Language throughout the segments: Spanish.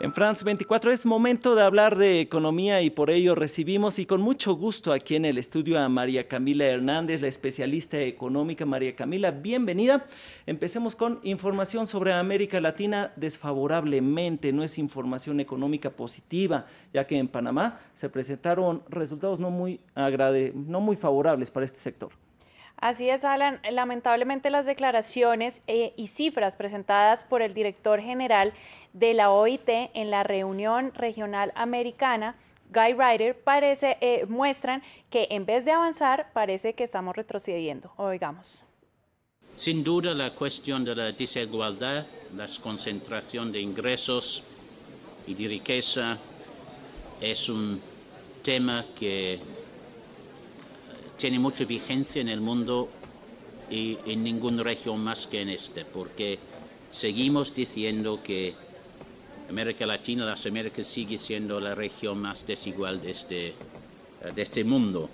En France 24 es momento de hablar de economía y por ello recibimos y con mucho gusto aquí en el estudio a María Camila Hernández, la especialista económica. María Camila, bienvenida. Empecemos con información sobre América Latina desfavorablemente, no es información económica positiva, ya que en Panamá se presentaron resultados no muy, agrade, no muy favorables para este sector. Así es, Alan. Lamentablemente las declaraciones eh, y cifras presentadas por el director general de la OIT en la reunión regional americana Guy Ryder parece, eh, muestran que en vez de avanzar, parece que estamos retrocediendo. Oigamos. Sin duda, la cuestión de la desigualdad, la concentración de ingresos y de riqueza es un tema que tiene mucha vigencia en el mundo y en ninguna región más que en este, porque seguimos diciendo que América Latina, las Américas, sigue siendo la región más desigual de este, de este mundo.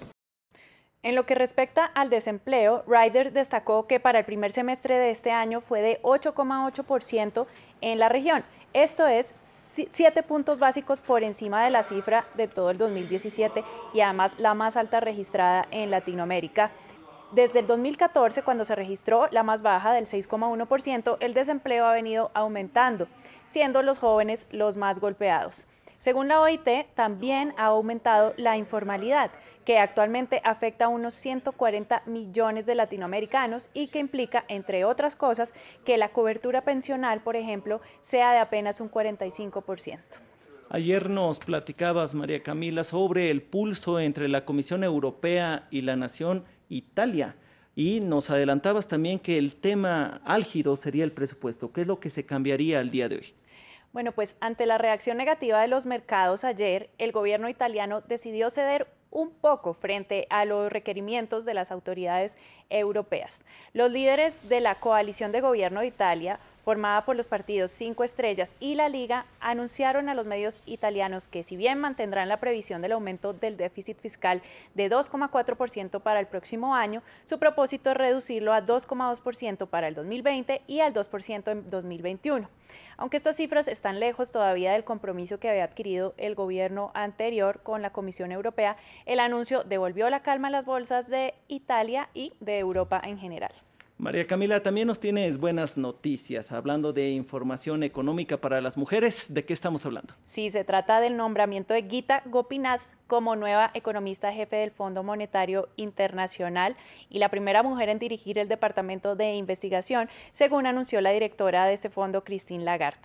En lo que respecta al desempleo, Ryder destacó que para el primer semestre de este año fue de 8,8% en la región. Esto es siete puntos básicos por encima de la cifra de todo el 2017 y además la más alta registrada en Latinoamérica. Desde el 2014, cuando se registró la más baja del 6,1%, el desempleo ha venido aumentando, siendo los jóvenes los más golpeados. Según la OIT, también ha aumentado la informalidad, que actualmente afecta a unos 140 millones de latinoamericanos y que implica, entre otras cosas, que la cobertura pensional, por ejemplo, sea de apenas un 45%. Ayer nos platicabas, María Camila, sobre el pulso entre la Comisión Europea y la nación Italia. Y nos adelantabas también que el tema álgido sería el presupuesto. ¿Qué es lo que se cambiaría al día de hoy? Bueno, pues ante la reacción negativa de los mercados ayer, el gobierno italiano decidió ceder un poco frente a los requerimientos de las autoridades europeas. Los líderes de la coalición de gobierno de Italia formada por los partidos Cinco Estrellas y la Liga, anunciaron a los medios italianos que si bien mantendrán la previsión del aumento del déficit fiscal de 2,4% para el próximo año, su propósito es reducirlo a 2,2% para el 2020 y al 2% en 2021. Aunque estas cifras están lejos todavía del compromiso que había adquirido el gobierno anterior con la Comisión Europea, el anuncio devolvió la calma a las bolsas de Italia y de Europa en general. María Camila, también nos tienes buenas noticias. Hablando de información económica para las mujeres, ¿de qué estamos hablando? Sí, se trata del nombramiento de Gita Gopinath como nueva economista jefe del Fondo Monetario Internacional y la primera mujer en dirigir el Departamento de Investigación, según anunció la directora de este fondo, Christine Lagarde.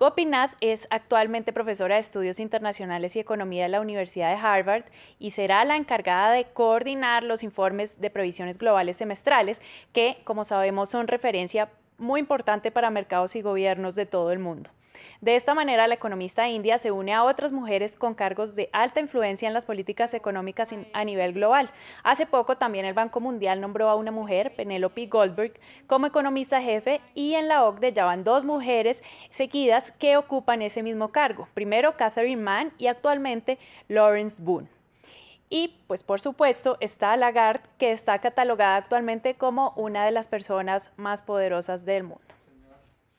Gopinath es actualmente profesora de Estudios Internacionales y Economía de la Universidad de Harvard y será la encargada de coordinar los informes de previsiones globales semestrales que, como sabemos, son referencia muy importante para mercados y gobiernos de todo el mundo. De esta manera, la economista india se une a otras mujeres con cargos de alta influencia en las políticas económicas a nivel global. Hace poco también el Banco Mundial nombró a una mujer, Penelope Goldberg, como economista jefe y en la OCDE ya van dos mujeres seguidas que ocupan ese mismo cargo. Primero Catherine Mann y actualmente Lawrence Boone. Y pues por supuesto está Lagarde, que está catalogada actualmente como una de las personas más poderosas del mundo.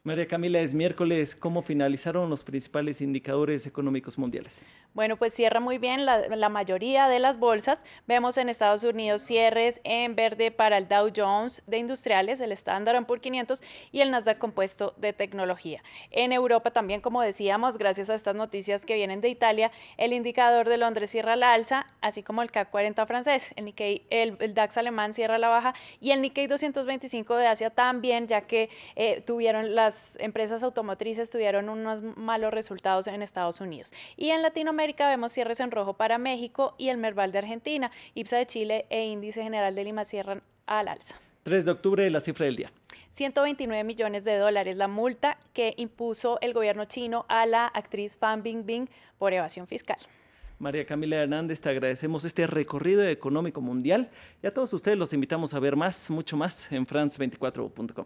María Camila, es miércoles. ¿Cómo finalizaron los principales indicadores económicos mundiales? Bueno, pues cierra muy bien la, mayoría de las bolsas. Vemos en Estados Unidos cierres en verde para el Dow Jones de industriales, el Standard por 500 y el Nasdaq compuesto de tecnología. En Europa también, como decíamos, gracias a estas noticias que vienen de Italia, el indicador de Londres cierra la alza, así como el CAC 40 francés, el, el, DAX alemán cierra la baja y el Nikkei 225 de Asia también, ya que eh, tuvieron las empresas automotrices tuvieron unos malos resultados en Estados Unidos. Y en Latinoamérica vemos cierres en rojo para México y el Merval de Argentina, IPSA de Chile e Índice General de Lima cierran al alza. 3 de octubre, la cifra del día. 129 millones de dólares la multa que impuso el gobierno chino a la actriz Fan Bingbing por evasión fiscal. María Camila Hernández, te agradecemos este recorrido económico mundial y a todos ustedes los invitamos a ver más, mucho más en france24.com.